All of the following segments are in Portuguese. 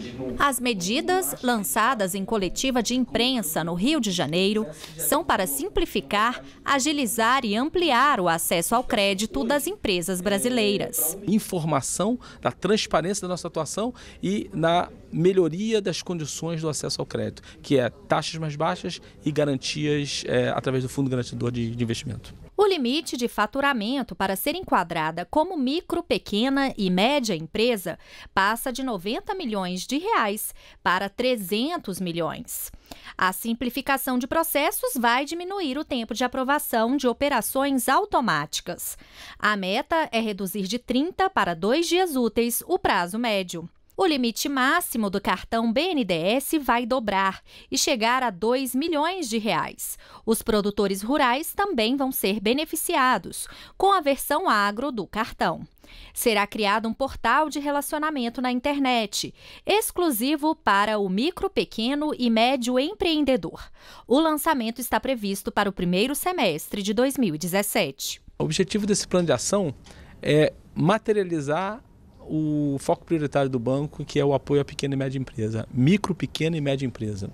to As medidas lançadas em coletiva de imprensa no Rio de Janeiro são para simplificar, agilizar e ampliar o acesso ao crédito das empresas brasileiras. Informação na transparência da nossa atuação e na melhoria das condições do acesso ao crédito, que é taxas mais baixas e garantias é, através do Fundo Garantidor de, de Investimento. O limite de faturamento para ser enquadrada como micro, pequena e média empresa passa de 90 milhões de reais para 300 milhões. A simplificação de processos vai diminuir o tempo de aprovação de operações automáticas. A meta é reduzir de 30 para dois dias úteis o prazo médio. O limite máximo do cartão BNDES vai dobrar e chegar a 2 milhões de reais. Os produtores rurais também vão ser beneficiados com a versão agro do cartão. Será criado um portal de relacionamento na internet, exclusivo para o micro, pequeno e médio empreendedor. O lançamento está previsto para o primeiro semestre de 2017. O objetivo desse plano de ação é materializar o foco prioritário do banco, que é o apoio à pequena e média empresa, micro, pequena e média empresa.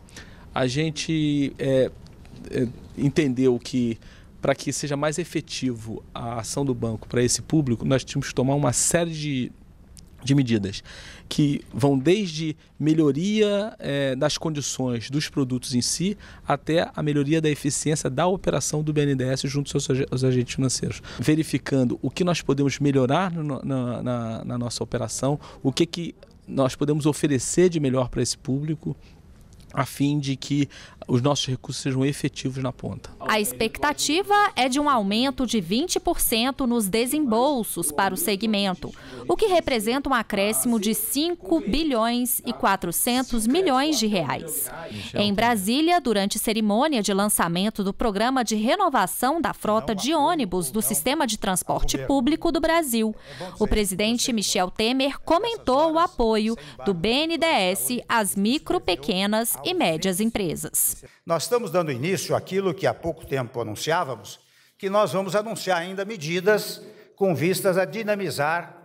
A gente é, é, entendeu que para que seja mais efetivo a ação do banco para esse público, nós tínhamos que tomar uma série de de medidas que vão desde melhoria é, das condições dos produtos em si até a melhoria da eficiência da operação do BNDES junto aos, aos agentes financeiros, verificando o que nós podemos melhorar no, na, na, na, nossa operação, o que, que nós podemos oferecer de melhor para esse público, a fim de que os nossos recursos sejam efetivos na ponta. A expectativa é de um aumento de 20% nos desembolsos para o segmento, o que representa um acréscimo de 5 bilhões e 400 milhões de reais. Em Brasília, durante cerimônia de lançamento do programa de renovação da frota de ônibus do sistema de transporte público do Brasil, o presidente Michel Temer comentou o apoio do BNDES às micro, pequenas e médias empresas. Nós estamos dando início àquilo que há pouco pouco tempo anunciávamos, que nós vamos anunciar ainda medidas com vistas a dinamizar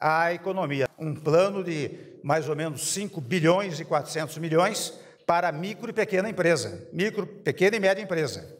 a economia. Um plano de mais ou menos 5 bilhões e 400 milhões para micro e pequena empresa, micro, pequena e média empresa.